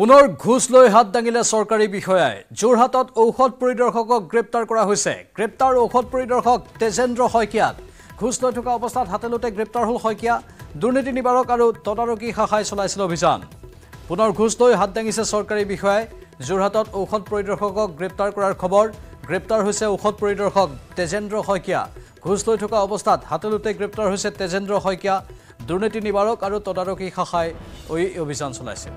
পুনৰ ঘোষ লৈ হাত দাঙিলে চৰকাৰী বিষয়াই যোৰহাটত ঔষধ পৰিদৰ্শকক গ্ৰেপ্তাৰ কৰা হৈছে গ্ৰেপ্তাৰ ঔষধ পৰিদৰ্শক তেজেন্দ্ৰ শইকীয়াক ঘোষ লৈ থকা অৱস্থাত হাতেলোতে গ্ৰেপ্তাৰ হ'ল শইকীয়া দুৰ্নীতি নিবাৰক আৰু তদাৰকী শাখাই চলাইছিল অভিযান পুনৰ ঘোষ লৈ হাত দাঙিছে চৰকাৰী বিষয়াই যোৰহাটত ঔষধ পৰিদৰ্শকক গ্ৰেপ্তাৰ কৰাৰ খবৰ গ্ৰেপ্তাৰ হৈছে ঔষধ পৰিদৰ্শক তেজেন্দ্ৰ শইকীয়া ঘোষ লৈ থকা অৱস্থাত হাতেলোতে গ্ৰেপ্তাৰ হৈছে তেজেন্দ্ৰ শইকীয়া দুৰ্নীতি নিবাৰক আৰু তদাৰকী শাখাই অভিযান চলাইছিল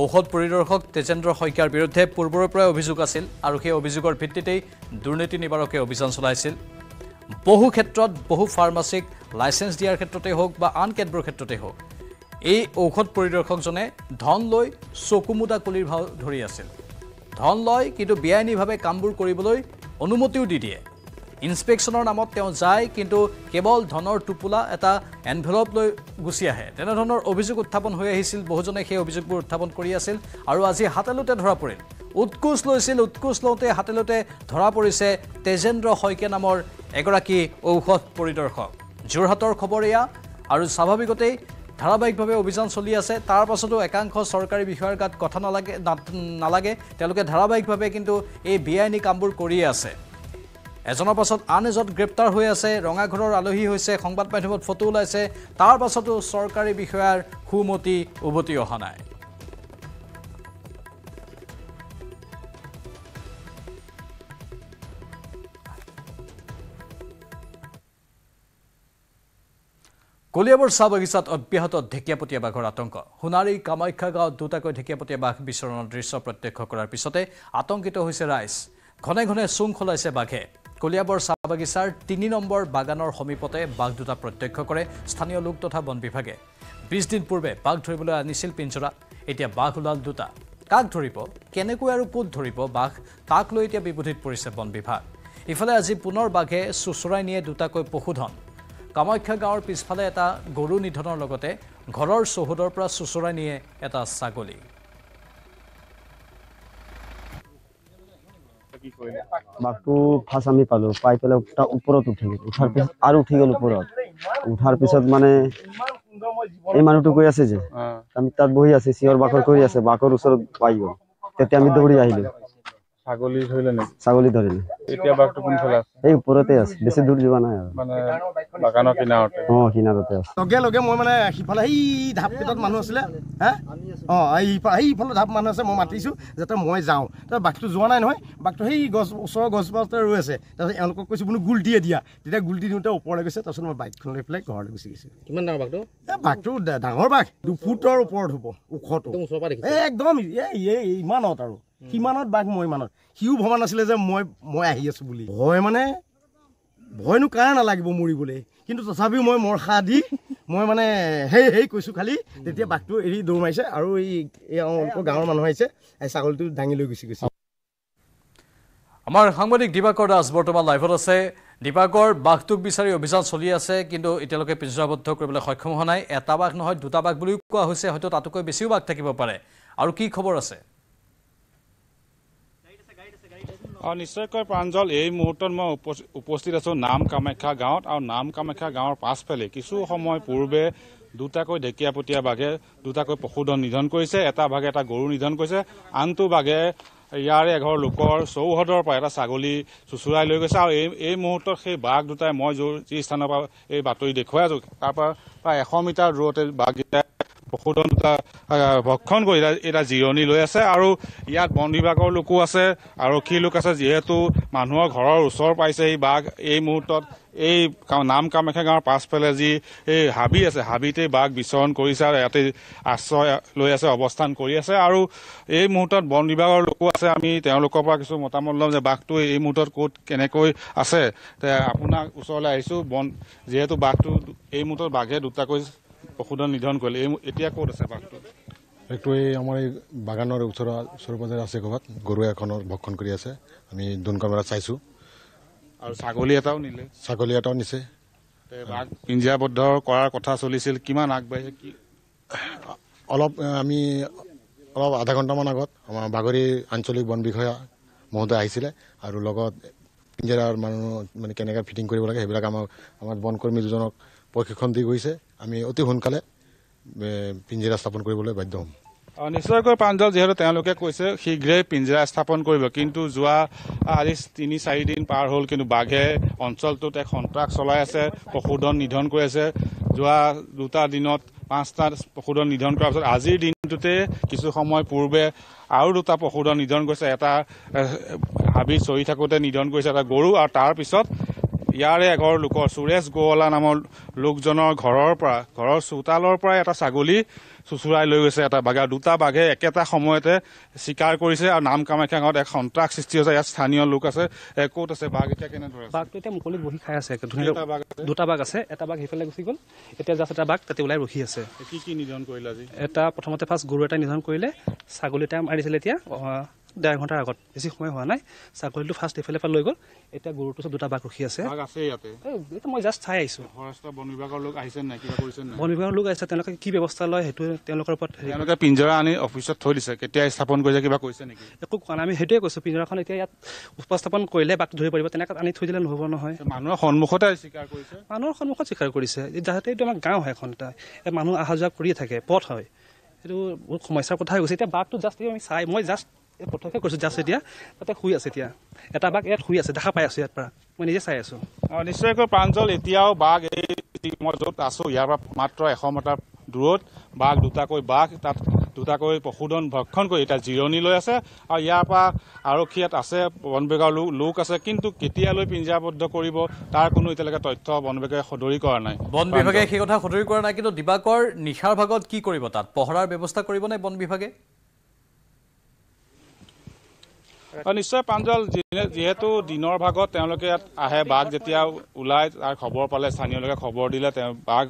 ঔষধ পৰিদৰ্শক তেজেন্দ্ৰ শইকীয়াৰ বিৰুদ্ধে পূৰ্বৰে পৰাই অভিযোগ আছিল আৰু সেই অভিযোগৰ ভিত্তিতেই দুৰ্নীতি নিবাৰকে অভিযান চলাইছিল বহু ক্ষেত্ৰত বহু ফাৰ্মাচীক লাইচেঞ্চ দিয়াৰ ক্ষেত্ৰতে হওক বা আন কেতবোৰ ক্ষেত্ৰতে হওক এই ঔষধ পৰিদৰ্শকজনে ধন লৈ চকু মুদা কুলিৰ ভাও ধৰি আছিল ধন লয় কিন্তু বেআইনীভাৱে কামবোৰ কৰিবলৈ অনুমতিও দি দিয়ে ইনস্পেকশ্যনৰ নামত তেওঁ যায় কিন্তু কেৱল ধনৰ টোপোলা এটা এনভেলপ লৈ গুচি আহে তেনেধৰণৰ অভিযোগ উত্থাপন হৈ আহিছিল বহুজনে সেই অভিযোগবোৰ উত্থাপন কৰি আছিল আৰু আজি হাতেলোতে ধৰা পৰিল উৎকোচ লৈছিল উৎকোচ লওঁতে হাতেলোতে ধৰা পৰিছে তেজেন্দ্ৰ শইকীয়া নামৰ এগৰাকী ঔষধ পৰিদৰ্শক যোৰহাটৰ খবৰ এয়া আৰু স্বাভাৱিকতেই ধাৰাবাহিকভাৱে অভিযান চলি আছে তাৰ পাছতো একাংশ চৰকাৰী বিষয়াৰ গাত কথা নালাগে নালাগে তেওঁলোকে ধাৰাবাহিকভাৱে কিন্তু এই বেআইনী কামবোৰ কৰিয়ে আছে এজনৰ পাছত আন এজন গ্ৰেপ্তাৰ হৈ আছে ৰঙাঘৰৰ আলহী হৈছে সংবাদ মাধ্যমত ফটো ওলাইছে তাৰ পাছতো চৰকাৰী বিষয়াৰ সুমতি উভতি অহা নাই কলিয়াবৰ চাহ বাগিচাত অব্যাহত ঢেকীয়াপতীয়া বাঘৰ আতংক সোণাৰী কামাখ্যা গাঁৱত দুটাকৈ ঢেকীয়াপতীয়া বাঘ বিচৰণৰ দৃশ্য প্ৰত্যক্ষ কৰাৰ পিছতে আতংকিত হৈছে ৰাইজ ঘনে ঘনে চুং খলাইছে বাঘে কলিয়াবৰ চাহ বাগিচাৰ তিনি নম্বৰ বাগানৰ সমীপতে বাঘ দুটা প্ৰত্যক্ষ কৰে স্থানীয় লোক তথা বন বিভাগে বিছ দিন পূৰ্বে বাঘ ধৰিবলৈ আনিছিল পিঞ্জৰা এতিয়া বাঘ ওলাল দুটা কাক ধৰিব কেনেকৈ আৰু কত ধৰিব বাঘ কাক লৈ এতিয়া বিবোধিত পৰিছে বন বিভাগ ইফালে আজি পুনৰ বাঘে চোঁচৰাই নিয়ে দুটাকৈ পশুধন কামাখ্যা গাঁৱৰ পিছফালে এটা গৰু নিধনৰ লগতে ঘৰৰ চৌহদৰ পৰা চোঁচৰাই নিয়ে এটা ছাগলী বাঘটো ফাৰ্ষ্ট আমি পালো পাই পেলাই উপৰ উঠে গেল উঠাৰ পিছত আৰু উঠি গল ওপৰত উঠাৰ পিছত মানে এই মানুহটো কৈ আছে যে আমি তাত বহি আছে চিঞৰ বাখৰ কৰি আছে বাকৰ ওচৰত পাই গল তেতিয়া আমি দৌৰি আইলো ছাগলী ধৰিলে নেকি ছাগলী ধৰিলে এতিয়া বাঘটো কোন ফালে আছে এই ওপৰতে আছে বেছি দূৰ যোৱা নাই মানে বাগানৰ কিনাৰতে অঁ কিনাৰতে আছে লগে লগে মই মানে সিফালে সেই ধাপ পিতত মানুহ আছিলে হে অঁ সেইফালে সেইফালে ধাপ মানুহ আছে মই মাতিছোঁ যাতে মই যাওঁ তাৰ বাঘটো যোৱা নাই নহয় বাঘটো সেই গছ ওচৰৰ গছবাজতে ৰৈ আছে তাৰপিছত এওঁলোকক কৈছোঁ বোলো গুল দিয়ে দিয়া তেতিয়া গুল দি দিওঁতে ওপৰলৈ গৈছে তাৰপিছত মই বাইকখন লৈ পেলাই ঘৰলৈ গুচি গৈছোঁ কিমান ডাঙৰ বাঘটো এ বাঘটো ডাঙৰ বাঘ দুফুটৰ ওপৰত হ'ব ওখটো একদম এই এই ইমানত আৰু সিমানত বাঘ মই ইমানত সিও ভবা নাছিলে যে মই মই আহি আছোঁ বুলি ভয় মানে ভয়নো কাৰ নালাগিব মৰিবলৈ কিন্তু তথাপিও মই মৰসা দি মই মানে সেই সেই কৈছোঁ খালি তেতিয়া বাঘটো এৰি দৌৰ মাৰিছে আৰু এই গাঁৱৰ মানুহ আহিছে ছাগলীটো দাঙি লৈ গুচি গৈছে আমাৰ সাংবাদিক দীপাকৰ দাস বৰ্তমান লাইভত আছে দীপাকৰ বাঘটোক বিচাৰি অভিযান চলি আছে কিন্তু এতিয়ালৈকে পিঞ্জৰাবদ্ধ কৰিবলৈ সক্ষম হোৱা নাই এটা বাঘ নহয় দুটা বাঘ বুলিও কোৱা হৈছে হয়তো তাতোকৈ বেছিও বাঘ থাকিব পাৰে আৰু কি খবৰ আছে অঁ নিশ্চয়কৈ প্ৰাঞ্জল এই মুহূৰ্তত মই উপস্থিত আছোঁ নাম কামাখ্যা গাঁৱত আৰু নাম কামাখ্যা গাঁৱৰ পাছফালে কিছু সময় পূৰ্বে দুটাকৈ ঢেকীয়া পতীয়া বাঘে দুটাকৈ পশুধন নিধন কৰিছে এটা বাঘে এটা গৰু নিধন কৰিছে আনটো বাঘে ইয়াৰে এঘৰ লোকৰ চৌহদৰ পৰা এটা ছাগলী চুচুৰাই লৈ গৈছে আৰু এই এই মুহূৰ্তত সেই বাঘ দুটাই মই যি স্থানৰ পৰা এই বাতৰি দেখুৱাই আছোঁ তাৰপৰা প্ৰায় এশ মিটাৰ দূৰতে বাঘ পশুধন দুটা ভক্ষণ কৰি এটা জিৰণি লৈ আছে আৰু ইয়াত বন বিভাগৰ লোকো আছে আৰক্ষীৰ লোক আছে যিহেতু মানুহৰ ঘৰৰ ওচৰ পাইছে এই বাঘ এই মুহূৰ্তত এই নাম কামাখ্যা গাঁৱৰ পাছফালে যি এই হাবি আছে হাবিতেই বাঘ বিচৰণ কৰিছে আৰু ইয়াতে আশ্ৰয় লৈ আছে অৱস্থান কৰি আছে আৰু এই মুহূৰ্তত বন বিভাগৰ লোকো আছে আমি তেওঁলোকৰ পৰা কিছু মতামত ল'ম যে বাঘটো এই মুহূৰ্তত ক'ত কেনেকৈ আছে আপোনাৰ ওচৰলৈ আহিছোঁ বন যিহেতু বাঘটো এই মুহূৰ্তত বাঘে দুটাকৈ পশুধন নিধন কৰিলে এই এতিয়া ক'ত আছে বাঘটো বাঘটো এই আমাৰ এই বাগানৰ ওচৰৰ ওচৰে পাজৰে আছে ক'ৰবাত গৰু এখনৰ ভক্ষণ কৰি আছে আমি দোন কেমেৰা চাইছোঁ আৰু ছাগলী এটাও নিলে ছাগলী এটাও নিছে বাঘ ইঞ্জিয়াবদ্ধ কৰাৰ কথা চলিছিল কিমান আগবাঢ়িছে কি অলপ আমি অলপ আধা ঘণ্টামান আগত আমাৰ বাগৰি আঞ্চলিক বন বিষয়া মহোদয় আহিছিলে আৰু লগত ইঞ্জিয়াৰ মানুহ মানে কেনেকৈ ফিটিং কৰিব লাগে সেইবিলাক আমাক আমাৰ বনকৰ্মী কৰ্মী দুজনক প্ৰশিক্ষণ দি গৈছে আমি অতি সোনকালে পিঞ্জিৰা স্থাপন কৰিবলৈ বাধ্য হ'ম নিশ্চয়কৈ প্ৰাঞ্জল যিহেতু তেওঁলোকে কৈছে শীঘ্ৰেই পিঞ্জিৰা স্থাপন কৰিব কিন্তু যোৱা আজি তিনি চাৰিদিন পাৰ হ'ল কিন্তু বাঘে অঞ্চলটোত এক সন্ত্ৰাস চলাই আছে পশুধন নিধন কৰি আছে যোৱা দুটা দিনত পাঁচটা পশুধন নিধন কৰাৰ পিছত আজিৰ দিনটোতে কিছু সময় পূৰ্বে আৰু দুটা পশুধন নিধন কৰিছে এটা হাবি চৰি থাকোঁতে নিধন কৰিছে এটা গৰু আৰু তাৰপিছত ইয়াৰে এঘৰ লোকৰ সুৰেশ গোৱালা নামৰ লোকজনৰ ঘৰৰ পৰা ঘৰৰ চোতালৰ পৰা এটা ছাগলী চুচুৰাই লৈ গৈছে এটা বাঘে দুটা বাঘে একেটা সময়তে চিকাৰ কৰিছে আৰু নাম কামাখ্যা গাঁৱত এক সন্ত্ৰাস সৃষ্টি হৈছে ইয়াত স্থানীয় লোক আছে ক'ত আছে বাঘ এতিয়া কেনেদৰে বাঘটো এতিয়া মুকলি বহি খাই আছে ধুনীয়া দুটা বাঘ আছে এটা বাঘ সেইফালে গুচি গ'ল এতিয়া জাষ্ট এটা বাঘ তাতে ওলাই ৰখি আছে কি কি নিধন কৰিলে আজি এটা প্ৰথমতে ফাৰ্ষ্ট গৰু এটা নিধন কৰিলে ছাগলী এটা মাৰিছিলে এতিয়া ডেৰ ঘণ্টাৰ আগত বেছি সময় হোৱা নাই ছাগলীটো ফাৰ্ষ্ট এফালে পৰা লৈ গ'ল এতিয়া গৰুটো ওচৰত দুটা বাঘ ৰখি আছে মই জাষ্ট চাই আহিছোঁ বন বিভাগৰ লোক আহিছে তেওঁলোকে কি ব্যৱস্থা লয় সেইটোৱে তেওঁলোকৰ ওপৰত পিঞ্জৰা আনি অফিচত থৈ দিছে কেতিয়া স্থাপন কৰিছে কিবা কৰিছে নেকি একো কোৱা নাই আমি সেইটোৱে কৈছোঁ পিঞ্জৰাখন এতিয়া ইয়াত উপস্থাপন কৰিলে বাঘ ধৰিব পাৰিব তেনেকৈ আনি থৈ দিলে নহ'ব নহয় মানুহৰ সন্মুখতে স্বীকাৰ কৰিছে মানুহৰ সন্মুখত স্বীকাৰ কৰিছে যাতে এইটো আমাৰ গাঁও হয় এখন এটা মানুহ অহা যোৱা কৰিয়ে থাকে পথ হয় সেইটো বহুত সমস্যাৰ কথাই গৈছে এতিয়া বাঘটো জাষ্ট আমি চাই মই জাষ্ট এই কৈছোঁ যাছ এতিয়া তাতে শুই আছে এতিয়া এটা বাঘ ইয়াত শুই আছে দেখা পাই আছোঁ ইয়াত পৰা মই নিজে চাই আছোঁ অঁ নিশ্চয়কৈ প্ৰাঞ্জল এতিয়াও বাঘ এই মই য'ত আছোঁ ইয়াৰ পৰা মাত্ৰ এশ মিটাৰ দূৰত বাঘ দুটাকৈ বাঘ তাত দুটাকৈ পশুধন ভক্ষণ কৰি এতিয়া জিৰণি লৈ আছে আৰু ইয়াৰ পৰা আৰক্ষী ইয়াত আছে বন বিভাগৰ লোক লোক আছে কিন্তু কেতিয়ালৈ পিঞ্জাবদ্ধ কৰিব তাৰ কোনো এতিয়ালৈকে তথ্য বন বিভাগে সদৰি কৰা নাই বন বিভাগে সেই কথা সদৰি কৰা নাই কিন্তু দিবাকৰ নিশাৰ ভাগত কি কৰিব তাত পহৰাৰ ব্যৱস্থা কৰিবনে বন বিভাগে নিশ্চয় প্ৰাঞ্জল যিহেতু দিনৰ ভাগত তেওঁলোকে ইয়াত আহে বাঘ যেতিয়া ওলাই তাৰ খবৰ পালে স্থানীয় লোকে খবৰ দিলে তেওঁ বাঘ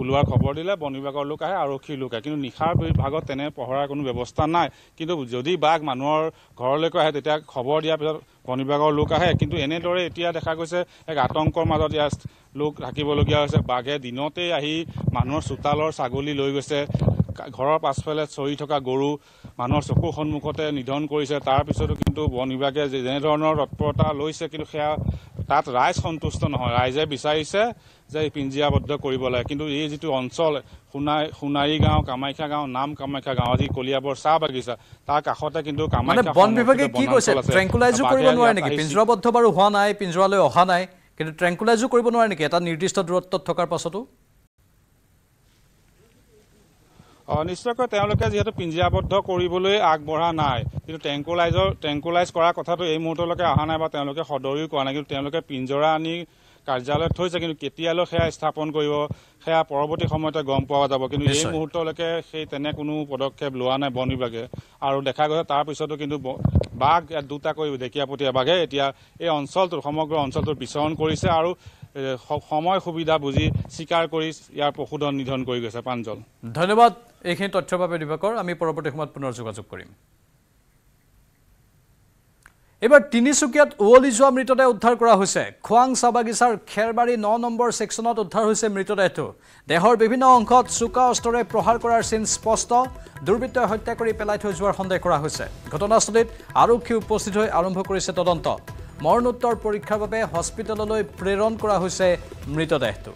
ওলোৱাৰ খবৰ দিলে বন বিভাগৰ লোক আহে আৰক্ষীৰ লোক আহে কিন্তু নিশাৰ ভাগত তেনে পহৰাৰ কোনো ব্যৱস্থা নাই কিন্তু যদি বাঘ মানুহৰ ঘৰলৈকে আহে তেতিয়া খবৰ দিয়াৰ পিছত বন বিভাগৰ লোক আহে কিন্তু এনেদৰে এতিয়া দেখা গৈছে এক আতংকৰ মাজত ইয়াত লোক থাকিবলগীয়া হৈছে বাঘে দিনতেই আহি মানুহৰ চোতালৰ ছাগলী লৈ গৈছে ঘৰৰ পাছফালে চৰি থকা গৰু মানুহৰ চকুৰ সন্মুখতে নিধন কৰিছে তাৰপিছতো কিন্তু বন বিভাগে যেনেধৰণৰ তৎপৰতা লৈছে কিন্তু সেয়া তাত ৰাইজ সন্তুষ্ট নহয় ৰাইজে বিচাৰিছে যে পিঞ্জিয়াবদ্ধ কৰিব লাগে কিন্তু এই যিটো অঞ্চল সোণাই সোণাৰী গাঁও কামাখ্যা গাঁও নাম কামাখ্যা গাঁও যি কলিয়াবৰ চাহ বাগিচা তাৰ কাষতে কিন্তু বন বিভাগে কি কৈছে কৰিব নোৱাৰে নেকি পিঞ্জৰাবদ্ধ বাৰু হোৱা নাই পিঞ্জৰালৈ অহা নাই কিন্তু ট্ৰেংকুলাইজো কৰিব নোৱাৰে নেকি এটা নিৰ্দিষ্ট দূৰত্বত থকাৰ পাছতো নিশ্চয়কৈ তেওঁলোকে যিহেতু পিঞ্জিয়াবদ্ধ কৰিবলৈ আগবঢ়া নাই কিন্তু টেংকুলাইজৰ টেংকুলাইজ কৰাৰ কথাটো এই মুহূৰ্তলৈকে অহা নাই বা তেওঁলোকে সদৰিও কৰা নাই কিন্তু তেওঁলোকে পিঞ্জৰা আনি কাৰ্যালয়ত থৈছে কিন্তু কেতিয়ালৈ সেয়া স্থাপন কৰিব সেয়া পৰৱৰ্তী সময়তে গম পোৱা যাব কিন্তু এই মুহূৰ্তলৈকে সেই তেনে কোনো পদক্ষেপ লোৱা নাই বন বিভাগে আৰু দেখা গৈছে তাৰপিছতো কিন্তু বাঘ ইয়াত দুটাকৈ ঢেকীয়া পতীয়া বাঘে এতিয়া এই অঞ্চলটোত সমগ্ৰ অঞ্চলটোত বিচৰণ কৰিছে আৰু সময় সুবিধা বুজি স্বীকাৰ কৰি ইয়াৰ পশুধন নিধন কৰি গৈছে পাঞ্জল ধন্যবাদ এইখিনি তথ্যৰ বাবে দিবাকৰ আমি পৰৱৰ্তী সময়ত পুনৰ যোগাযোগ কৰিম এইবাৰ তিনিচুকীয়াত উৱলি যোৱা মৃতদেহ উদ্ধাৰ কৰা হৈছে খোৱাং চাহ বাগিচাৰ খেৰবাৰী ন নম্বৰ ছেকশ্যনত উদ্ধাৰ হৈছে মৃতদেহটো দেহৰ বিভিন্ন অংশত চোকা অস্ত্ৰৰে প্ৰহাৰ কৰাৰ চিন স্পষ্ট দুৰ্বৃত্তই হত্যা কৰি পেলাই থৈ যোৱাৰ সন্দেহ কৰা হৈছে ঘটনাস্থলীত আৰক্ষী উপস্থিত হৈ আৰম্ভ কৰিছে তদন্ত মৰণোত্তৰ পৰীক্ষাৰ বাবে হস্পিটেললৈ প্ৰেৰণ কৰা হৈছে মৃতদেহটো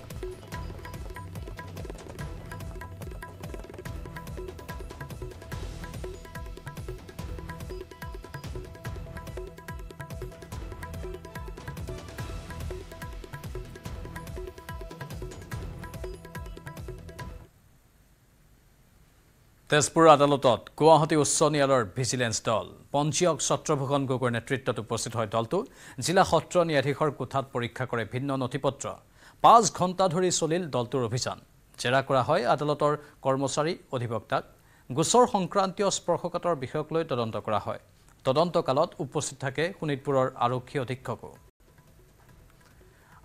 তেজপুর আদালতত গুয়াহী উচ্চ ন্যায়ালয়ের ভিজিলেন্স দল পঞ্চায়ক চত্রভূষণ গগৈর নেতৃত্বত উপস্থিত হয় দলটো জিলা সত্র ন্যায়াধীশের কোঠাত পরীক্ষা করে ভিন্ন নথিপত্র পাঁচ ঘণ্টা ধরে চলিল দলটির অভিযান জেরা করা হয় আদালতর কর্মচারী অধিবক্তাক গোচর সংক্রান্তীয় স্পর্শকাতর বিষয়ক তদন্ত করা হয় তদন্তকালত উপস্থিত থাকে শোণিতপুরের আরক্ষী অধীক্ষকও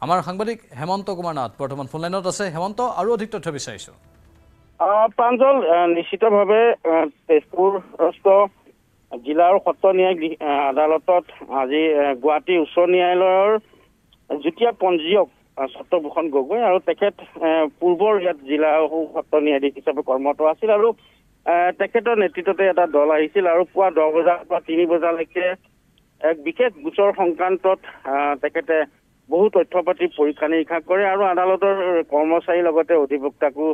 আমার সাংবাদিক হেমন্ত কুমার নাথ বর্তমান ফোনলাইনত আছে হেমন্ত আরো অধিক তথ্য বিচারিছো প্ৰাঞ্জল নিশ্চিতভাৱে তেজপুৰস্থ জিলাৰ সত্ৰ ন্যায়িক আদালতত আজি গুৱাহাটী উচ্চ ন্যায়ালয়ৰ যুটীয়া পঞ্জীয়ক চত্ৰভূষণ গগৈ আৰু তেখেত পূৰ্বৰ ইয়াত জিলা সত্ৰ ন্যায়াধীশ হিচাপে কৰ্মৰত আছিল আৰু তেখেতৰ নেতৃত্বতে এটা দল আহিছিল আৰু পুৱা দহ বজাৰ পৰা তিনি বজালৈকে এক বিশেষ গোচৰ সংক্ৰান্তত তেখেতে বহু তথ্য পাতি পৰীক্ষা নিৰীক্ষা কৰে আৰু আদালতৰ কৰ্মচাৰীৰ লগতে অধিবক্তাকো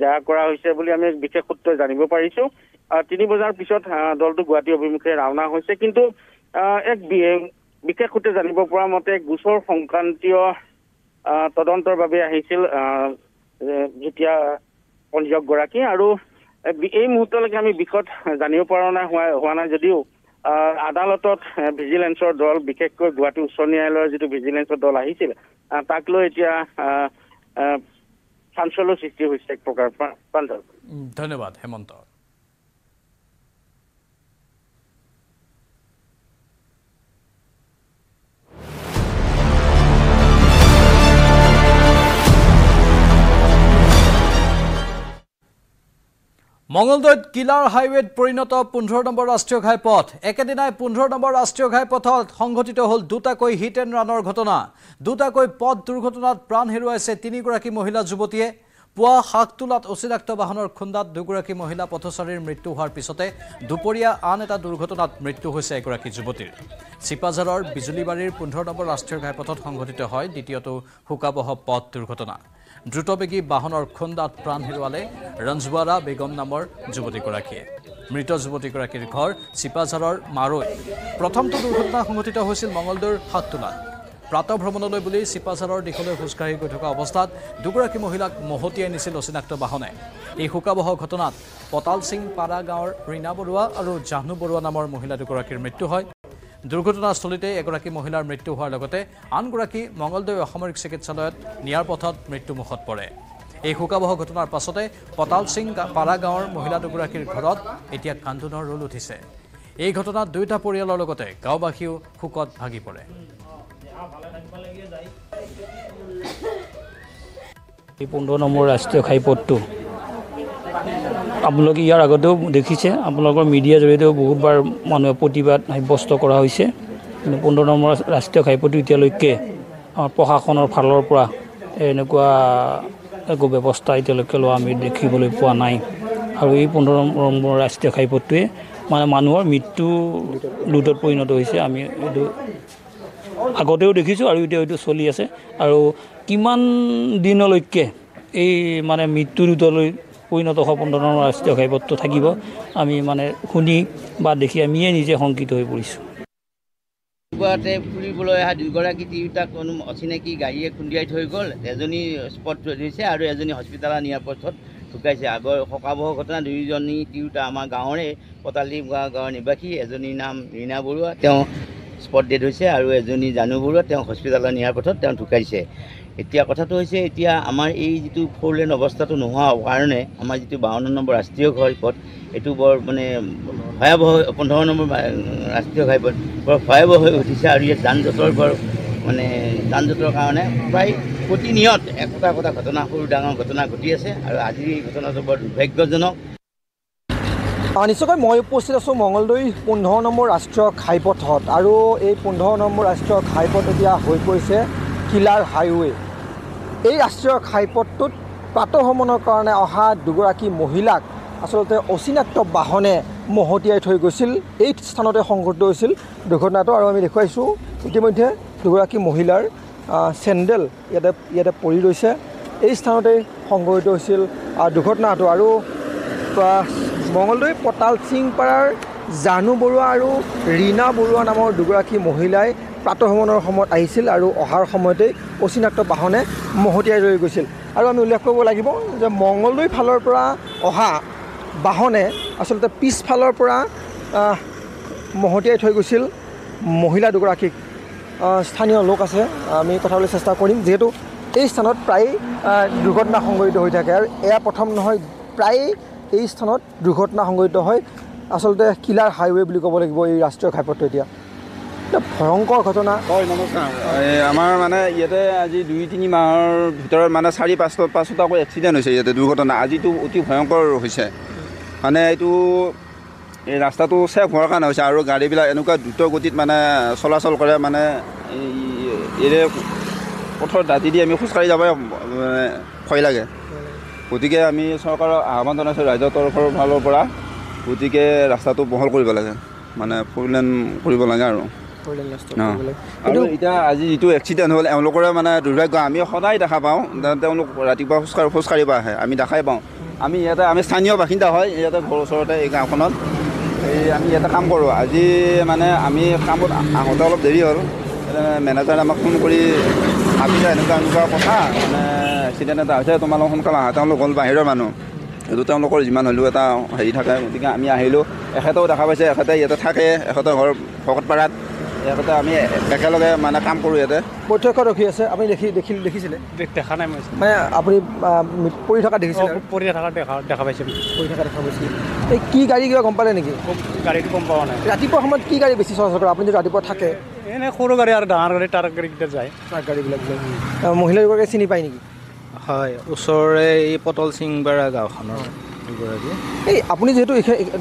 জেৰা কৰা হৈছে বুলি আমি বিশেষ সূত্ৰই জানিব পাৰিছো তিনি বজাৰ পিছত দলটো গুৱাহাটী অভিমুখে ৰাওনা হৈছে কিন্তু এক বিশেষ সূত্ৰে জানিব পৰা মতে গোচৰ সংক্ৰান্তীয় তদন্তৰ বাবে আহিছিল যেতিয়া পঞ্জক গৰাকী আৰু এই মুহূৰ্তলৈকে আমি বিষদ জানিব পৰা নাই হোৱা হোৱা নাই যদিও আদালতত ভিজিলেঞ্চৰ দল বিশেষকৈ গুৱাহাটী উচ্চ ন্যায়ালয়ৰ যিটো ভিজিলেঞ্চৰ দল আহিছিল তাক লৈ এতিয়া চাঞ্চল্য সৃষ্টি হৈছে এক প্ৰকাৰ ধন্যবাদ হেমন্ত মঙ্গলদৈত কিলাৰ হাইৱেত পৰিণত পোন্ধৰ নম্বৰ ৰাষ্ট্ৰীয় ঘাইপথ একেদিনাই পোন্ধৰ নম্বৰ ৰাষ্ট্ৰীয় ঘাইপথত সংঘটিত হ'ল দুটাকৈ হিট এণ্ড ৰাণৰ ঘটনা দুটাকৈ পথ দুৰ্ঘটনাত প্ৰাণ হেৰুৱাইছে তিনিগৰাকী মহিলা যুৱতীয়ে পুৱা শাক তোলাত অচিনাক্ত বাহনৰ খুন্দাত দুগৰাকী মহিলা পথচাৰীৰ মৃত্যু হোৱাৰ পিছতে দুপৰীয়া আন এটা দুৰ্ঘটনাত মৃত্যু হৈছে এগৰাকী যুৱতীৰ চিপাঝাৰৰ বিজুলীবাৰীৰ পোন্ধৰ নম্বৰ ৰাষ্ট্ৰীয় ঘাইপথত সংঘটিত হয় দ্বিতীয়টো শোকাবহ পথ দুৰ্ঘটনা দ্ৰুতবেগী বাহনৰ খুন্দাত প্ৰাণ হেৰুৱালে ৰঞ্জৱাৰা বেগম নামৰ যুৱতীগৰাকীয়ে মৃত যুৱতীগৰাকীৰ ঘৰ চিপাঝাৰৰ মাৰৈ প্ৰথমটো দুৰ্ঘটনা সংঘটিত হৈছিল মঙলদৈৰ সাততোলাত প্ৰাতঃ ভ্ৰমণলৈ বুলি চিপাঝাৰৰ দিশলৈ খোজকাঢ়ি গৈ থকা অৱস্থাত দুগৰাকী মহিলাক মহতিয়াই নিছিল অচিনাক্ত বাহনে এই শোকাবহ ঘটনাত পতাল সিং পাৰা গাঁৱৰ ৰীণা বৰুৱা আৰু জাহ্নু বৰুৱা নামৰ মহিলা দুগৰাকীৰ মৃত্যু হয় দুৰ্ঘটনাস্থলীতে এগৰাকী মহিলাৰ মৃত্যু হোৱাৰ লগতে আনগৰাকী মঙ্গলদৈ অসামৰিক চিকিৎসালয়ত নিয়াৰ পথত মৃত্যুমুখত পৰে এই শোকাবহ ঘটনাৰ পাছতে পতাল সিং পাৰা গাঁৱৰ মহিলা দুগৰাকীৰ ঘৰত এতিয়া কান্দোনৰ ৰোল উঠিছে এই ঘটনাত দুয়োটা পৰিয়ালৰ লগতে গাঁওবাসীও শোকত ভাগি পৰে পোন্ধৰ নম্বৰ ৰাষ্ট্ৰীয় ঘাইপথটো আপোনালোকে ইয়াৰ আগতেও দেখিছে আপোনালোকৰ মিডিয়াৰ জৰিয়তেও বহুতবাৰ মানুহে প্ৰতিবাদ সাব্যস্ত কৰা হৈছে কিন্তু পোন্ধৰ নম্বৰ ৰাষ্ট্ৰীয় ঘাইপথটো এতিয়ালৈকে আমাৰ প্ৰশাসনৰ ফালৰ পৰা এনেকুৱা একো ব্যৱস্থা এতিয়ালৈকে লোৱা আমি দেখিবলৈ পোৱা নাই আৰু এই পোন্ধৰ নম্বৰ ৰাষ্ট্ৰীয় ঘাইপথটোৱে মানে মানুহৰ মৃত্যু লোটত পৰিণত হৈছে আমি এইটো আগতেও দেখিছোঁ আৰু এতিয়া এইটো চলি আছে আৰু কিমান দিনলৈকে এই মানে মৃত্যু ৰোধলৈ পৰিণত হোৱা পোন্ধৰ ৰাষ্ট্ৰীয় ঘাইপথ থাকিব আমি মানে শুনি বা দেখি আমিয়ে নিজে শংকিত হৈ পৰিছোঁ গুৱাহাটে ফুৰিবলৈ অহা দুয়োগৰাকী তিৰোতাক কোনো অচিনাকি গাড়ীয়ে খুন্দিয়াই থৈ গ'ল এজনী স্পট ধৰিছে আৰু এজনী হস্পিটেলত নিয়াৰ পথত ঢুকাইছে আগৰ সকাহ ঘটনা দুয়োজনী তিৰোতা আমাৰ গাঁৱৰে পতালি গাঁৱৰ গাঁৱৰ নিবাসী এজনীৰ নাম ৰীণা বৰুৱা তেওঁ স্পট ডেড হৈছে আৰু এজনী জানু বৰুৱা তেওঁ হস্পিটেলত নিয়াৰ পথত তেওঁ ঢুকাইছে এতিয়া কথাটো হৈছে এতিয়া আমাৰ এই যিটো ফ'ৰ লেন অৱস্থাটো নোহোৱাৰ কাৰণে আমাৰ যিটো বাৱন্ন নম্বৰ ৰাষ্ট্ৰীয় ঘাইপথ এইটো বৰ মানে ভয়াৱহ পোন্ধৰ নম্বৰ ৰাষ্ট্ৰীয় ঘাইপথ বৰ ভয়াৱহ হৈ উঠিছে আৰু ইয়াত যান জঁটৰ বৰ মানে যান জঁটৰ কাৰণে প্ৰায় প্ৰতিনিয়ত একোটা একোটা ঘটনা সৰু ডাঙৰ ঘটনা ঘটি আছে আৰু আজিৰ এই ঘটনাটো বৰ দুৰ্ভাগ্যজনক নিশ্চয়কৈ মই উপস্থিত আছোঁ মঙলদৈ পোন্ধৰ নম্বৰ ৰাষ্ট্ৰীয় ঘাইপথত আৰু এই পোন্ধৰ নম্বৰ ৰাষ্ট্ৰীয় ঘাইপথ এতিয়া হৈ পৰিছে কিলাৰ হাইৱে' এই ৰাষ্ট্ৰীয় ঘাইপথটোত প্ৰাতঃভ্ৰমণৰ কাৰণে অহা দুগৰাকী মহিলাক আচলতে অচিনাক্ত বাহনে মহতিয়াই থৈ গৈছিল এই স্থানতে সংঘটিত হৈছিল দুৰ্ঘটনাটো আৰু আমি দেখুৱাইছোঁ ইতিমধ্যে দুগৰাকী মহিলাৰ চেণ্ডেল ইয়াতে ইয়াতে পৰি ৰৈছে এই স্থানতেই সংঘটিত হৈছিল দুৰ্ঘটনাটো আৰু মঙলদৈ পতাল চিংপাৰাৰ জানু বৰুৱা আৰু ৰীণা বৰুৱা নামৰ দুগৰাকী মহিলাই প্ৰাতঃভ্ৰমণৰ সময়ত আহিছিল আৰু অহাৰ সময়তেই অচিনাক্ত বাহনে মহতিয়াই ৰৈ গৈছিল আৰু আমি উল্লেখ কৰিব লাগিব যে মঙলদৈ ফালৰ পৰা অহা বাহনে আচলতে পিছফালৰ পৰা মহতিয়াই থৈ গৈছিল মহিলা দুগৰাকীক স্থানীয় লোক আছে আমি কথাবলৈ চেষ্টা কৰিম যিহেতু এই স্থানত প্ৰায়ে দুৰ্ঘটনা সংঘটিত হৈ থাকে আৰু এয়া প্ৰথম নহয় প্ৰায়েই এই স্থানত দুৰ্ঘটনা সংঘটিত হয় আচলতে কিলাৰ হাইৱে' বুলি ক'ব লাগিব এই ৰাষ্ট্ৰীয় ঘাইপথটো এতিয়া ভয়ংকৰ ঘটনা হয় নমস্কাৰ এই আমাৰ মানে ইয়াতে আজি দুই তিনি মাহৰ ভিতৰত মানে চাৰি পাঁচ পাঁচটাকৈ এক্সিডেণ্ট হৈছে ইয়াতে দুৰ্ঘটনা আজিতো অতি ভয়ংকৰ হৈছে মানে এইটো এই ৰাস্তাটো চেফ হোৱাৰ কাৰণে হৈছে আৰু গাড়ীবিলাক এনেকুৱা দ্ৰুত গতিত মানে চলাচল কৰে মানে এই পথৰ দাঁতি দি আমি খোজকাঢ়ি যাবই ভয় লাগে গতিকে আমি চৰকাৰক আহ্বান জনাইছোঁ ৰাইজৰ তৰফৰ ফালৰ পৰা গতিকে ৰাস্তাটো বহল কৰিব লাগে মানে ফ'ৰ লেন কৰিব লাগে আৰু আৰু এতিয়া আজি যিটো এক্সিডেণ্ট হ'ল এওঁলোকৰে মানে দুৰ্ভাগ্য আমি সদায় দেখা পাওঁ তেওঁলোক ৰাতিপুৱা খোজকাঢ়ি খোজকাঢ়িবা আহে আমি দেখাই পাওঁ আমি ইয়াতে আমি স্থানীয় বাসিন্দা হয় ইয়াতে ঘৰৰ ওচৰতে এই গাঁওখনত এই আমি ইয়াতে কাম কৰোঁ আজি মানে আমি কামত আহোঁতে অলপ দেৰি হ'ল মেনেজাৰে আমাক ফোন কৰি ভাবিছে এনেকুৱা এনেকুৱা কথা মানে এক্সিডেণ্ট এটা হৈছে তোমালোক সোনকালে আহা তেওঁলোক হ'ল বাহিৰৰ মানুহ সেইটো তেওঁলোকৰ যিমান হ'লেও এটা হেৰি থাকে গতিকে আমি আহিলোঁ এখেতেও দেখা পাইছে এখেতে ইয়াতে থাকে এখেতৰ ঘৰ ভকতপাৰাত ইয়াতে আমি একেলগে মানে কাম কৰোঁ ইয়াতে প্ৰত্যক্ষ ৰখি আছে আপুনি দেখি দেখি দেখিছিলে দেখা নাই মানে আপুনি পৰি থকা দেখিছিলে পৰি থকা দেখা দেখা পাইছিলোঁ পৰি থকা দেখা পাইছিলোঁ এই কি গাড়ী কিবা গম পালে নেকি গাড়ীটো গম পোৱা নাই ৰাতিপুৱা সময়ত কি গাড়ী বেছি চলাচল কৰে আপুনি যদি ৰাতিপুৱা থাকে এনে সৰু গাড়ী আৰু ডাঙৰ গাড়ী ট্ৰাক গাড়ীকেইটা যায় ট্ৰাক গাড়ীবিলাক যায় মহিলাগৰাকীয়ে চিনি পায় নেকি হয় ওচৰৰে এই পটল সিংবেৰা গাঁওখনৰ এই আপুনি যিহেতু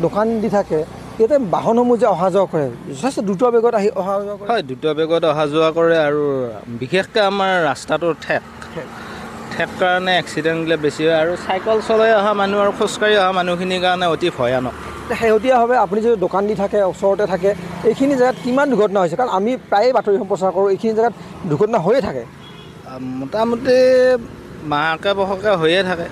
দোকান দি থাকে ইয়াতে বাহনসমূহ যে অহা যোৱা কৰে যথেষ্ট দ্ৰুত বেগত আহি অহা যোৱা কৰে হয় দ্ৰুত বেগত অহা যোৱা কৰে আৰু বিশেষকৈ আমাৰ ৰাস্তাটো ঠেক ঠেক কাৰণে এক্সিডেণ্টবিলাক বেছি হয় আৰু চাইকেল চলাই অহা মানুহ আৰু খোজকাঢ়ি অহা মানুহখিনিৰ কাৰণে অতি ভয়ানক শেহতীয়াভাৱে আপুনি যদি দোকান দি থাকে ওচৰতে থাকে এইখিনি জেগাত কিমান দুৰ্ঘটনা হৈছে কাৰণ আমি প্ৰায়ে বাতৰি সম্প্ৰচাৰ কৰোঁ এইখিনি জেগাত দুৰ্ঘটনা হৈয়ে থাকে মোটামুটি মাহকে বহকে হৈয়ে থাকে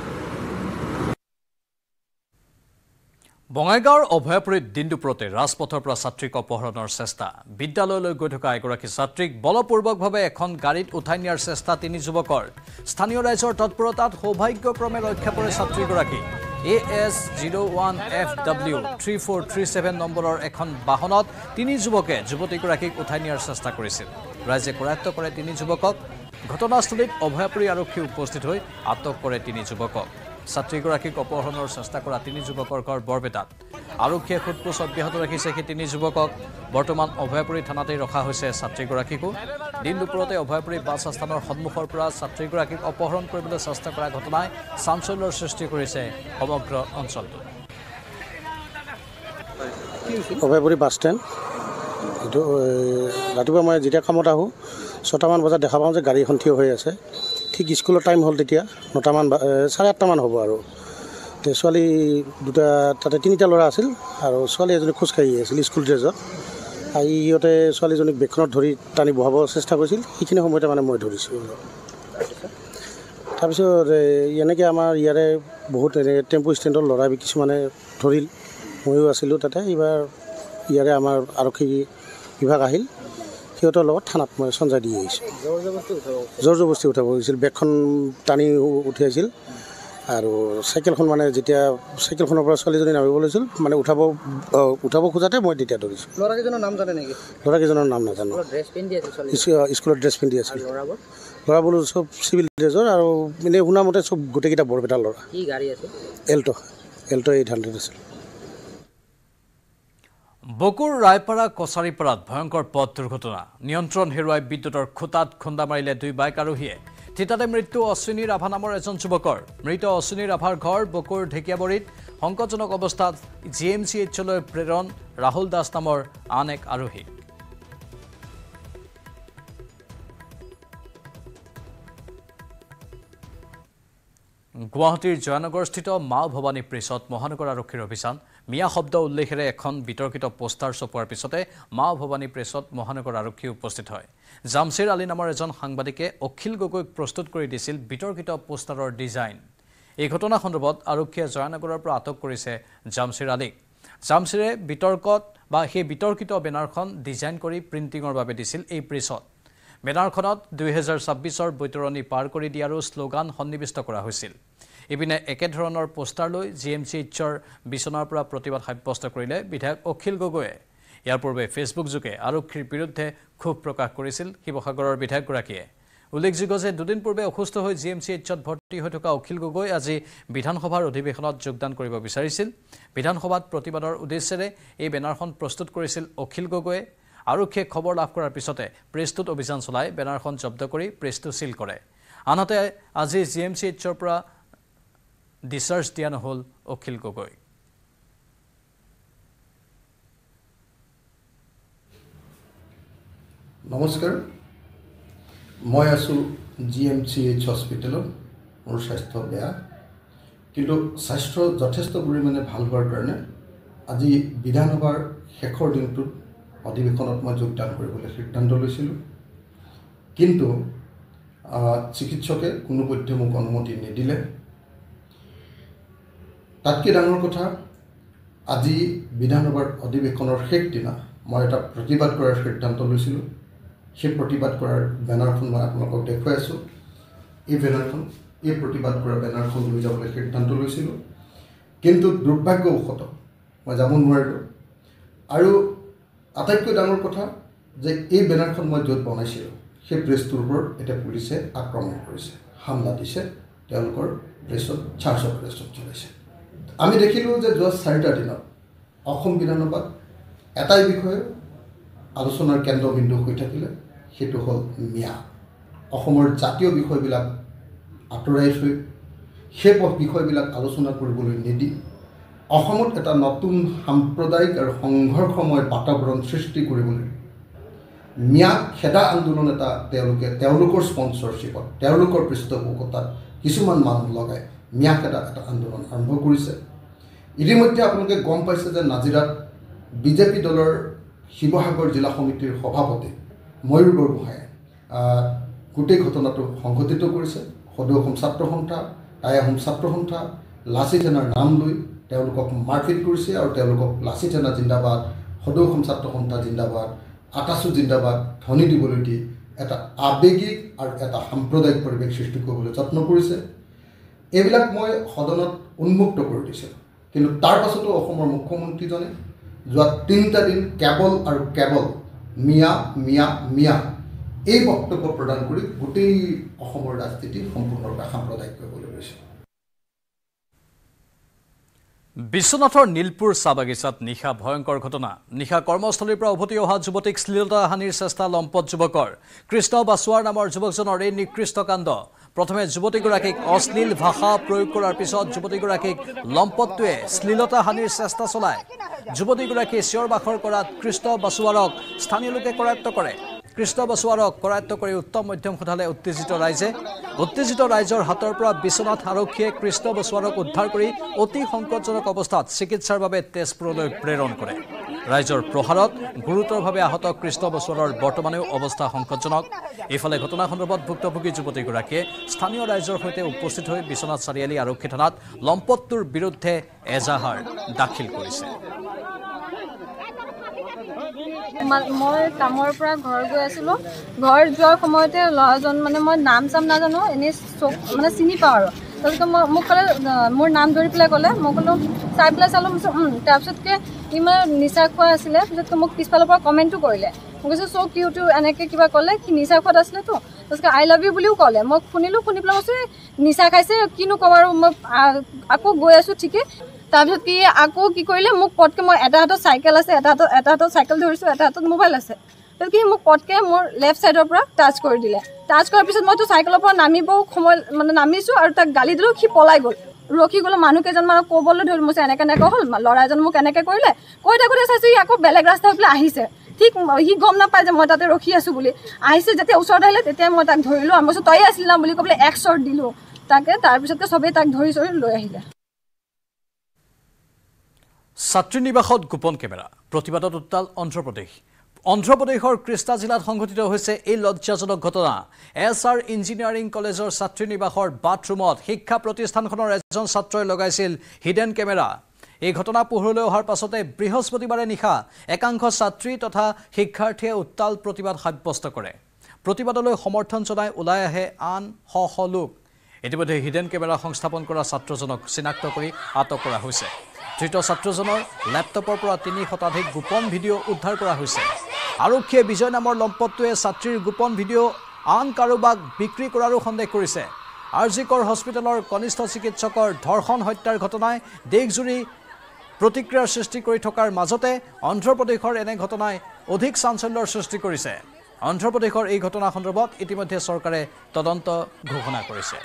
বঙাইগাঁৱৰ অভয়াপুৰীত দিন দুপৰতে ৰাজপথৰ পৰা ছাত্ৰীক অপহৰণৰ চেষ্টা বিদ্যালয়লৈ গৈ থকা এগৰাকী ছাত্ৰীক বলপূৰ্বকভাৱে এখন গাড়ীত উঠাই নিয়াৰ চেষ্টা তিনি যুৱকৰ স্থানীয় ৰাইজৰ তৎপৰতাত সৌভাগ্যক্ৰমে ৰক্ষা পৰে ছাত্ৰীগৰাকী A S zero' one F W three four three seven নম্বৰৰ এখন বাহনত তিনি যুৱকে যুৱতীগৰাকীক উঠাই নিয়াৰ চেষ্টা কৰিছিল ৰাইজে কৰায়ত্ত কৰে তিনি যুৱকক ঘটনাস্থলীত অভয়াপুৰী আৰক্ষী উপস্থিত হৈ আটক কৰে তিনি যুৱকক ছাত্ৰীগৰাকীক অপহৰণৰ চেষ্টা কৰা তিনি যুৱকৰ ঘৰ বৰপেটাত আৰক্ষীয়ে সোধ পোছ অব্যাহত ৰাখিছে সেই তিনি যুৱকক বৰ্তমান অভয়পুৰী থানাতেই ৰখা হৈছে ছাত্ৰীগৰাকীকো দিন দুপৰতে অভয়পুৰী বাছ আস্থানৰ সন্মুখৰ পৰা ছাত্ৰীগৰাকীক অপহৰণ কৰিবলৈ চেষ্টা কৰা ঘটনাই চাঞ্চল্যৰ সৃষ্টি কৰিছে সমগ্ৰ অঞ্চলটো অভয়পুৰী বাছ ষ্টেণ্ড ৰাতিপুৱা মই যেতিয়া কামত আহোঁ ছটামান বজাত দেখা পাওঁ যে গাড়ীখন থিয় হৈ আছে ঠিক স্কুলৰ টাইম হ'ল তেতিয়া নটামান চাৰে আঠটামান হ'ব আৰু তে ছোৱালী দুটা তাতে তিনিটা ল'ৰা আছিল আৰু ছোৱালী এজনী খোজকাঢ়ি আছিল স্কুল ড্ৰেছত আহি সিহঁতে ছোৱালীজনীক বেগখনত ধৰি টানি বহাব চেষ্টা কৰিছিল সেইখিনি সময়তে মানে মই ধৰিছোঁ তাৰপিছত এনেকৈ আমাৰ ইয়াৰে বহুত এনেকৈ টেম্পু ষ্টেণ্ডৰ ল'ৰা কিছুমানে ধৰিল ময়ো আছিলোঁ তাতে এইবাৰ ইয়াৰে আমাৰ আৰক্ষী বিভাগ আহিল সিহঁতৰ লগত থানাত মই চঞ্জাই দি আহিছোঁ জোৰ জবৰদস্তি উঠাব গৈছিল বেগখন টানি উঠি উঠিয়াইছিল আৰু চাইকেলখন মানে যেতিয়া চাইকেলখনৰ পৰা ছোৱালীজনী নামিব লৈছিল মানে উঠাব উঠাব খোজাতে মই তেতিয়া ধৰিছিলোঁ ল'ৰাকেইজনৰ নাম জানে নেকি ল'ৰাকেইজনৰ নাম নাজানো স্কুলত ড্ৰেছ পিন্ধি আছিল ল'ৰা বোলো চব চিভিল ড্ৰেছৰ আৰু এনেই শুনামতে চব গোটেইকেইটা বৰপেটাৰ ল'ৰা এল্ট' এল্ট' এইট হাণ্ড্ৰেড আছিল বকুৰ ৰায়পাৰা কছাৰীপাৰাত ভয়ংকৰ পথ দুৰ্ঘটনা নিয়ন্ত্ৰণ হেৰুৱাই বিদ্যুতৰ খুটাত খুন্দা মাৰিলে দুই বাইক আৰোহীয়ে থিতাতে মৃত্যু অশ্বিনী ৰাভা নামৰ এজন যুৱকৰ মৃত অশ্বিনী ৰাভাৰ ঘৰ বকুৰ ঢেকীয়াবৰীত সংকটজনক অৱস্থাত জি এম চি এইচলৈ প্ৰেৰণ ৰাহুল দাস নামৰ আন এক আৰোহী গুৱাহাটীৰ জয়ানগৰস্থিত মা ভৱানী প্ৰেছত মহানগৰ আৰক্ষীৰ অভিযান মিয়া শব্দ উল্লেখেৰে এখন বিতৰ্কিত পোষ্টাৰ চপোৱাৰ পিছতে মা ভৱানী প্ৰেছত মহানগৰ আৰক্ষী উপস্থিত হয় জামছিৰ আলী নামৰ এজন সাংবাদিকে অখিল গগৈক প্ৰস্তুত কৰি দিছিল বিতৰ্কিত পোষ্টাৰৰ ডিজাইন এই ঘটনা সন্দৰ্ভত আৰক্ষীয়ে জয়ানগৰৰ পৰা আটক কৰিছে জামছিৰ আলীক জামছিৰে বিতৰ্কত বা সেই বিতৰ্কিত বেনাৰখন ডিজাইন কৰি প্ৰিণ্টিঙৰ বাবে দিছিল এই প্ৰেছত বেনাৰখনত দুহেজাৰ ছাব্বিছৰ বৈতৰণি পাৰ কৰি দিয়াৰো শ্লোগান সন্নিৱিষ্ট কৰা হৈছিল ইপিনে একেধৰণৰ পোষ্টাৰ লৈ জি এম চি এইচৰ বিচনাৰ পৰা প্ৰতিবাদ সাব্যস্ত কৰিলে বিধায়ক অখিল গগৈয়ে ইয়াৰ পূৰ্বে ফেচবুকযোগে আৰক্ষীৰ বিৰুদ্ধে ক্ষোভ প্ৰকাশ কৰিছিল শিৱসাগৰৰ বিধায়কগৰাকীয়ে উল্লেখযোগ্য যে দুদিন পূৰ্বে অসুস্থ হৈ জি এম চি এইচত ভৰ্তি হৈ থকা অখিল গগৈ আজি বিধানসভাৰ অধিৱেশনত যোগদান কৰিব বিচাৰিছিল বিধানসভাত প্ৰতিবাদৰ উদ্দেশ্যেৰে এই বেনাৰখন প্ৰস্তুত কৰিছিল অখিল গগৈয়ে আৰক্ষীয়ে খবৰ লাভ কৰাৰ পিছতে প্ৰেছটোত অভিযান চলাই বেনাৰখন জব্দ কৰি প্ৰেছটো চিল কৰে আনহাতে আজি জি এম চি এইচৰ পৰা ডিচাৰ্জ দিয়া নহ'ল অখিল গগৈ নমস্কাৰ মই আছোঁ জি এম চি এইচ হস্পিটেলত মোৰ স্বাস্থ্য বেয়া কিন্তু স্বাস্থ্য যথেষ্ট পৰিমাণে ভাল হোৱাৰ কাৰণে আজি বিধানসভাৰ শেষৰ দিনটোত অধিৱেশনত মই যোগদান কৰিবলৈ সিদ্ধান্ত লৈছিলোঁ কিন্তু চিকিৎসকে কোনোপধ্যে মোক অনুমতি নিদিলে তাতকৈ ডাঙৰ কথা আজি বিধানসভাৰ অধিৱেশনৰ শেষ দিনা মই এটা প্ৰতিবাদ কৰাৰ সিদ্ধান্ত লৈছিলোঁ সেই প্ৰতিবাদ কৰাৰ বেনাৰখন মই আপোনালোকক দেখুৱাই আছোঁ এই বেনাৰখন এই প্ৰতিবাদ কৰা বেনাৰখন লৈ যাবলৈ সিদ্ধান্ত লৈছিলোঁ কিন্তু দুৰ্ভাগ্যবশতঃ মই যাব নোৱাৰিলোঁ আৰু আটাইতকৈ ডাঙৰ কথা যে এই বেনাৰখন মই য'ত বনাইছিলোঁ সেই প্ৰেছটোৰ ওপৰত এতিয়া পুলিচে আক্ৰমণ কৰিছে হামলা দিছে তেওঁলোকৰ প্ৰেছত চাৰ্জৰ প্ৰেছত চলাইছে আমি দেখিলোঁ যে যোৱা চাৰিটা দিনত অসম বিধানসভাত এটাই বিষয়ে আলোচনাৰ কেন্দ্ৰবিন্দু হৈ থাকিলে সেইটো হ'ল ম্যা অসমৰ জাতীয় বিষয়বিলাক আঁতৰাই থৈ সেই পথ বিষয়বিলাক আলোচনা কৰিবলৈ নিদি অসমত এটা নতুন সাম্প্ৰদায়িক আৰু সংঘৰ্ষময় বাতাৱৰণ সৃষ্টি কৰিবলৈ ম্যা খেদা আন্দোলন এটা তেওঁলোকে তেওঁলোকৰ স্পনচৰশ্বিপত তেওঁলোকৰ পৃষ্ঠপোষকতাত কিছুমান মানুহ লগাই এটা এটা আন্দোলন আরম্ভ করেছে ইতিমধ্যে আপনাদের গম পাইছে যে নাজিরাত বিজেপি দলের শিবসাগর জেলা সমিতির সভাপতি ময়ূর বরগোহাঁয়ে গোটেই ঘটনাটো সংঘটিত করেছে সদৌ অসম ছাত্র সন্থা টাই অসম ছাত্র সন্থা লাচি থেনার নাম লোক মারপিট করেছে আর লাচি থেনা জিন্দাবাদ সদৌ অসম ছাত্র সন্থা জিন্দাবাদ আটাসু জিন্দাবাদ ধনী দিবলৈ দি এটা আবেগিক আর এটা সাম্প্রদায়িক পরিবেশ সৃষ্টি করবলে যত্ন করেছে এইবিলাক মই সদনত উন্মুক্ত কৰি দিছিলোঁ কিন্তু তাৰ পাছতো অসমৰ মুখ্যমন্ত্ৰীজনে যোৱা তিনিটা দিন কেৱল আৰু কেৱল মিয়া মিয়া মিয়া এই বক্তব্য প্ৰদান কৰি গোটেই অসমৰ ৰাজনীতি সম্পূৰ্ণৰূপে সাম্প্ৰদায়িক হ'বলৈ লৈছে বিশ্বনাথৰ নীলপুৰ চাহ বাগিচাত নিশা ভয়ংকৰ ঘটনা নিশা কৰ্মস্থলীৰ পৰা উভতি অহা যুৱতীক শ্লীলতা হানিৰ চেষ্টা লম্পট যুৱকৰ কৃষ্ণ বাছোৱাৰ নামৰ যুৱকজনৰ এই নিকৃষ্ট কাণ্ড প্ৰথমে যুৱতীগৰাকীক অশ্লীল ভাষা প্ৰয়োগ কৰাৰ পিছত যুৱতীগৰাকীক লম্পটটোৱে শ্লীলতা হানিৰ চেষ্টা চলায় যুৱতীগৰাকীয়ে চিঞৰ বাখৰ কৰাত কৃষ্ণ বাছোৱাৰক স্থানীয় লোকে কৰায়ত্ব কৰে কৃষ্ণ বসুৱাৰক কৰায়ত্ব কৰি উত্তম মধ্যম সোধালে উত্তেজিত ৰাইজে উত্তেজিত ৰাইজৰ হাতৰ পৰা বিশ্বনাথ আৰক্ষীয়ে কৃষ্ণ বসুৱাৰক উদ্ধাৰ কৰি অতি সংকটজনক অৱস্থাত চিকিৎসাৰ বাবে তেজপুৰলৈ প্ৰেৰণ কৰে ৰাইজৰ প্ৰহাৰত গুৰুতৰভাৱে আহত কৃষ্ণ বসুৱাৰৰ বৰ্তমানেও অৱস্থা সংকটজনক ইফালে ঘটনা সন্দৰ্ভত ভুক্তভোগী যুৱতীগৰাকীয়ে স্থানীয় ৰাইজৰ সৈতে উপস্থিত হৈ বিশ্বনাথ চাৰিআলি আৰক্ষী থানাত লম্পটটোৰ বিৰুদ্ধে এজাহাৰ দাখিল কৰিছে মই কামৰ পৰা ঘৰ গৈ আছিলোঁ ঘৰ যোৱাৰ সময়তে ল'ৰাজন মানে মই নাম চাম নাজানো এনেই চক মানে চিনি পাওঁ আৰু তাৰপিছত মই মোক ক'লে মোৰ নাম ধৰি পেলাই ক'লে মই ক'লোঁ চাই পেলাই চালোঁ তাৰপিছতকে ইমান নিচা খোৱা আছিলে পিছতকে মোক পিছফালৰ পৰা কমেণ্টো কৰিলে মই কৈছোঁ চ' কিউ টু এনেকৈ কিবা ক'লে কি নিচা খোৱাত আছিলেতো তাৰপিছতে আই লাভ ইউ বুলিও ক'লে মই শুনিলোঁ শুনি পেলাই কৈছোঁ নিচা খাইছে কিনো ক'ম আৰু মই আকৌ গৈ আছোঁ ঠিকেই তাৰপিছত কি আকৌ কি কৰিলে মোক পটকৈ মই এটা হাতত চাইকেল আছে এটা হাতত এটা হাতত চাইকেল ধৰিছোঁ এটা হাতত মোবাইল আছে কি মোক পটকৈ মোৰ লেফ্ট চাইডৰ পৰা টাচ কৰি দিলে টাচ কৰাৰ পিছত মইতো চাইকেলৰ পৰা নামিবও সময় মানে নামিছোঁ আৰু তাক গালি দিলোঁ সি পলাই গ'ল ৰখি গ'লোঁ মানুহকেইজনমানক ক'বলৈ ধৰিলোঁ মোৰ এনেকৈ এনেকৈ হ'ল ল'ৰা এজন মোক এনেকৈ কৰিলে কৈ থাকোঁতে চাইছোঁ সি আকৌ বেলেগ ৰাস্তা হৈ আহিছে ঠিক সি গম নাপায় যে মই তাতে ৰখি আছোঁ বুলি আহিছে যেতিয়া ওচৰত আহিলে তেতিয়া মই তাক ধৰিলোঁ আৰু মই তই আছিল না বুলি ক'বলৈ এক শ্বৰ্ট দিলোঁ তাকে তাৰপিছতকে চবেই তাক ধৰি চৰি লৈ আহিলে ছাত্ৰী নিবাসত গোপন কেমেৰা প্ৰতিবাদত উত্তাল অন্ধ্ৰপ্ৰদেশ অন্ধ্ৰপ্ৰদেশৰ কৃষ্ণা জিলাত সংঘটিত হৈছে এই লজ্জাজনক ঘটনা এছ আৰ ইঞ্জিনিয়াৰিং কলেজৰ ছাত্ৰী নিবাসৰ বাথৰুমত শিক্ষা প্ৰতিষ্ঠানখনৰ এজন ছাত্ৰই লগাইছিল হিডেন কেমেৰা এই ঘটনা পোহৰলৈ অহাৰ পাছতে বৃহস্পতিবাৰে নিশা একাংশ ছাত্ৰী তথা শিক্ষাৰ্থীয়ে উত্তাল প্ৰতিবাদ সাব্যস্ত কৰে প্ৰতিবাদলৈ সমৰ্থন জনাই ওলাই আহে আন শ শ লোক ইতিমধ্যে হিডেন কেমেৰা সংস্থাপন কৰা ছাত্ৰজনক চিনাক্ত কৰি আটক কৰা হৈছে ধৃত ছাত্ৰজনৰ লেপটপৰ পৰা তিনি শতাধিক গোপন ভিডিঅ' উদ্ধাৰ কৰা হৈছে আৰক্ষীয়ে বিজয় নামৰ লম্পটটোৱে ছাত্ৰীৰ গোপন ভিডিঅ' আন কাৰোবাক বিক্ৰী কৰাৰো সন্দেহ কৰিছে আৰ জি কৰ হস্পিটেলৰ কনিষ্ঠ চিকিৎসকৰ ধৰ্ষণ হত্যাৰ ঘটনাই দেশজুৰি প্ৰতিক্ৰিয়াৰ সৃষ্টি কৰি থকাৰ মাজতে অন্ধ্ৰপ্ৰদেশৰ এনে ঘটনাই অধিক চাঞ্চল্যৰ সৃষ্টি কৰিছে অন্ধ্ৰপ্ৰদেশৰ এই ঘটনা সন্দৰ্ভত ইতিমধ্যে চৰকাৰে তদন্ত ঘোষণা কৰিছে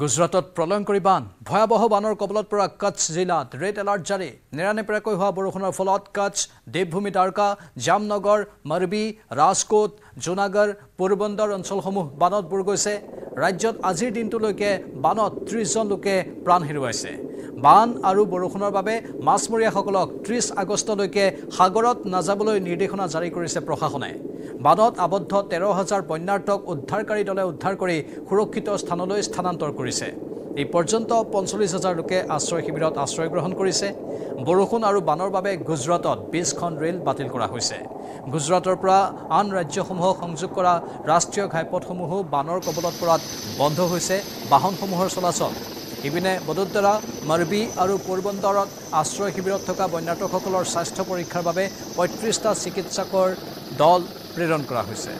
গুজৰাটত প্ৰলয়ংকৰী বান ভয়াৱহ বানৰ কবলত পৰা কচ্ছ জিলাত ৰেড এলাৰ্ট জাৰি নেৰানেপেৰাকৈ হোৱা বৰষুণৰ ফলত কচ্ছ দেৱভূমি দ্বাৰকা জামনগৰ মৰবি ৰাজকোট জুনাগড় পোরবন্দর অঞ্চলসমূহ বানত বুড় গেছে রাজ্য আজির দিনটলকে বানত ত্রিশজন লোকে প্রাণ হেরুয়াইছে বান আর বরষুণের মাছমরিয়াসল ত্রিশ আগস্টলৈকে সাগরত নাজাবলে নির্দেশনা জারি করেছে প্রশাসনে বানত আবদ্ধ তের হাজার বন্যার্থক উদ্ধারকারী দলে উদ্ধার করে সুরক্ষিত স্থানলৈ স্থানান্তর করেছে এই পৰ্যন্ত পঞ্চল্লিছ হাজাৰ লোকে আশ্ৰয় শিবিৰত আশ্ৰয় গ্ৰহণ কৰিছে বৰষুণ আৰু বানৰ বাবে গুজৰাটত বিছখন ৰে'ল বাতিল কৰা হৈছে গুজৰাটৰ পৰা আন ৰাজ্যসমূহক সংযোগ কৰা ৰাষ্ট্ৰীয় ঘাইপথসমূহো বানৰ কবলত পৰাত বন্ধ হৈছে বাহনসমূহৰ চলাচল ইপিনে বদোদ্দৰা মৰবি আৰু পোৰবন্দৰত আশ্ৰয় শিবিৰত থকা বন্যাৰ্থকসকলৰ স্বাস্থ্য পৰীক্ষাৰ বাবে পঁয়ত্ৰিছটা চিকিৎসকৰ দল প্ৰেৰণ কৰা হৈছে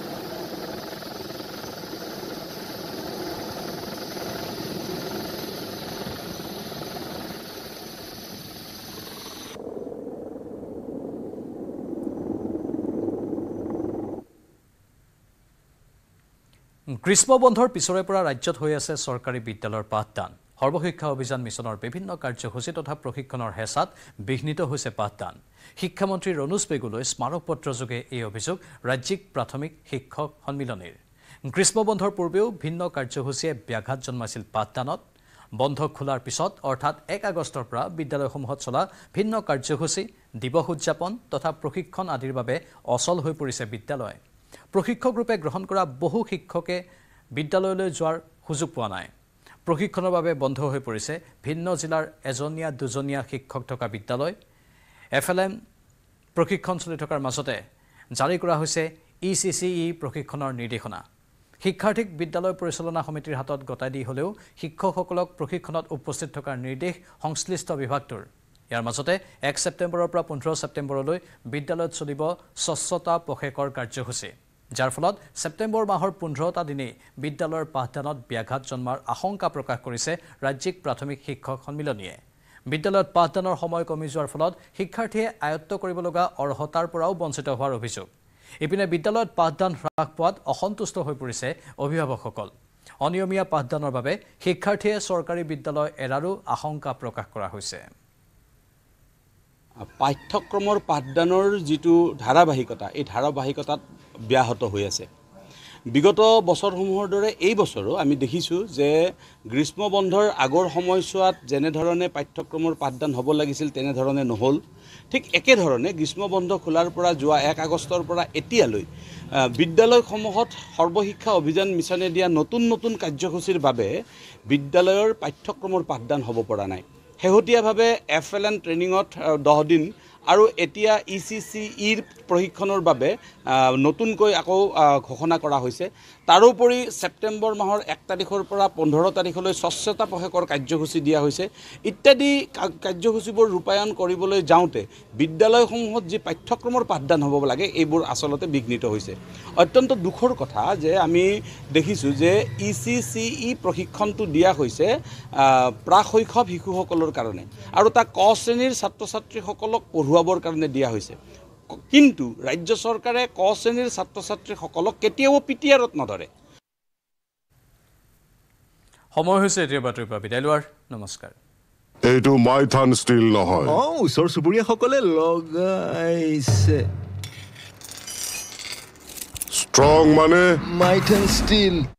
গ্ৰীষ্ম বন্ধৰ পিছৰে পৰা ৰাজ্যত হৈ আছে চৰকাৰী বিদ্যালয়ৰ পাঠদান সৰ্বশিক্ষা অভিযান মিছনৰ বিভিন্ন কাৰ্যসূচী তথা প্ৰশিক্ষণৰ হেঁচাত বিঘ্নিত হৈছে পাঠদান শিক্ষামন্ত্ৰী ৰণুজ বেগুলৈ স্মাৰকপত্ৰযোগে এই অভিযোগ ৰাজ্যিক প্ৰাথমিক শিক্ষক সন্মিলনীৰ গ্ৰীষ্ম বন্ধৰ পূৰ্বেও ভিন্ন কাৰ্যসূচীয়ে ব্যাঘাত জন্মাইছিল পাঠদানত বন্ধ খোলাৰ পিছত অৰ্থাৎ এক আগষ্টৰ পৰা বিদ্যালয়সমূহত চলা ভিন্ন কাৰ্যসূচী দিৱস উদযাপন তথা প্ৰশিক্ষণ আদিৰ বাবে অচল হৈ পৰিছে বিদ্যালয় প্ৰশিক্ষক ৰূপে গ্ৰহণ কৰা বহু শিক্ষকে বিদ্যালয়লৈ যোৱাৰ সুযোগ পোৱা নাই প্ৰশিক্ষণৰ বাবে বন্ধ হৈ পৰিছে ভিন্ন জিলাৰ এজনীয়া দুজনীয়া শিক্ষক থকা বিদ্যালয় এফ এল এম প্ৰশিক্ষণ চলি থকাৰ মাজতে জাৰি কৰা হৈছে ই চি চি ই প্ৰশিক্ষণৰ নিৰ্দেশনা শিক্ষাৰ্থীক বিদ্যালয় পৰিচালনা সমিতিৰ হাতত গতাই দি হ'লেও শিক্ষকসকলক প্ৰশিক্ষণত উপস্থিত থকাৰ নিৰ্দেশ সংশ্লিষ্ট বিভাগটোৰ ইয়াৰ মাজতে এক ছেপ্তেম্বৰৰ পৰা পোন্ধৰ ছেপ্তেম্বৰলৈ বিদ্যালয়ত চলিব স্বচ্ছতা পষেকৰ কাৰ্যসূচী যাৰ ফলত ছেপ্টেম্বৰ মাহৰ পোন্ধৰটা দিনেই বিদ্যালয়ৰ পাঠদানত ব্যাঘাত জন্মাৰ আশংকা প্ৰকাশ কৰিছে ৰাজ্যিক প্ৰাথমিক শিক্ষক সন্মিলনীয়ে বিদ্যালয়ত পাঠদানৰ সময় কমি যোৱাৰ ফলত শিক্ষাৰ্থীয়ে আয়ত্ব কৰিব লগা অৰ্হতাৰ পৰাও বঞ্চিত হোৱাৰ অভিযোগ ইপিনে বিদ্যালয়ত পাঠদান হ্ৰাস পোৱাত অসন্তুষ্ট হৈ পৰিছে অভিভাৱকসকল অনিয়মীয়া পাঠদানৰ বাবে শিক্ষাৰ্থীয়ে চৰকাৰী বিদ্যালয় এৰাৰো আশংকা প্ৰকাশ কৰা হৈছে পাঠ্যক্ৰমৰ পাঠদানৰ যিটো ধাৰাবাহিকতা এই ধাৰাবাহিকতাত ব্যাহত হৈ আছে বিগত বছৰসমূহৰ দৰে এই বছৰো আমি দেখিছোঁ যে গ্ৰীষ্ম বন্ধৰ আগৰ সময়ছোৱাত যেনেধৰণে পাঠ্যক্ৰমৰ পাঠদান হ'ব লাগিছিল তেনেধৰণে নহ'ল ঠিক একেধৰণে গ্ৰীষ্ম বন্ধ খোলাৰ পৰা যোৱা এক আগষ্টৰ পৰা এতিয়ালৈ বিদ্যালয়সমূহত সৰ্বশিক্ষা অভিযান মিছনে দিয়া নতুন নতুন কাৰ্যসূচীৰ বাবে বিদ্যালয়ৰ পাঠ্যক্ৰমৰ পাঠদান হ'ব পৰা নাই শেহতীয়াভাৱে এফ এল এন ট্ৰেইনিঙত দহ দিন আৰু এতিয়া ই চি চি ইৰ প্ৰশিক্ষণৰ বাবে নতুনকৈ আকৌ ঘোষণা কৰা হৈছে তাৰোপৰি ছেপ্টেম্বৰ মাহৰ এক তাৰিখৰ পৰা পোন্ধৰ তাৰিখলৈ স্বচ্ছতা পোষকৰ কাৰ্যসূচী দিয়া হৈছে ইত্যাদি কাৰ্যসূচীবোৰ ৰূপায়ণ কৰিবলৈ যাওঁতে বিদ্যালয়সমূহত যি পাঠ্যক্ৰমৰ পাঠদান হ'ব লাগে এইবোৰ আচলতে বিঘ্নিত হৈছে অত্যন্ত দুখৰ কথা যে আমি দেখিছোঁ যে ই চি চি ই প্ৰশিক্ষণটো দিয়া হৈছে প্ৰাক শৈশৱ শিশুসকলৰ কাৰণে আৰু তাক ক শ্ৰেণীৰ ছাত্ৰ ছাত্ৰীসকলক পঢ়োৱা পঢ়ুৱাবৰ কাৰণে দিয়া হৈছে কিন্তু ৰাজ্য চৰকাৰে ক শ্ৰেণীৰ ছাত্ৰ ছাত্ৰীসকলক কেতিয়াও পি টি আৰত নধৰে সময় হৈছে এতিয়া বাতৰি পৰা বিদায় লোৱাৰ নমস্কাৰ এইটো মাই থান ষ্টিল নহয় অ ওচৰ চুবুৰীয়াসকলে লগাইছে ষ্ট্ৰং মানে মাই থান ষ্টিল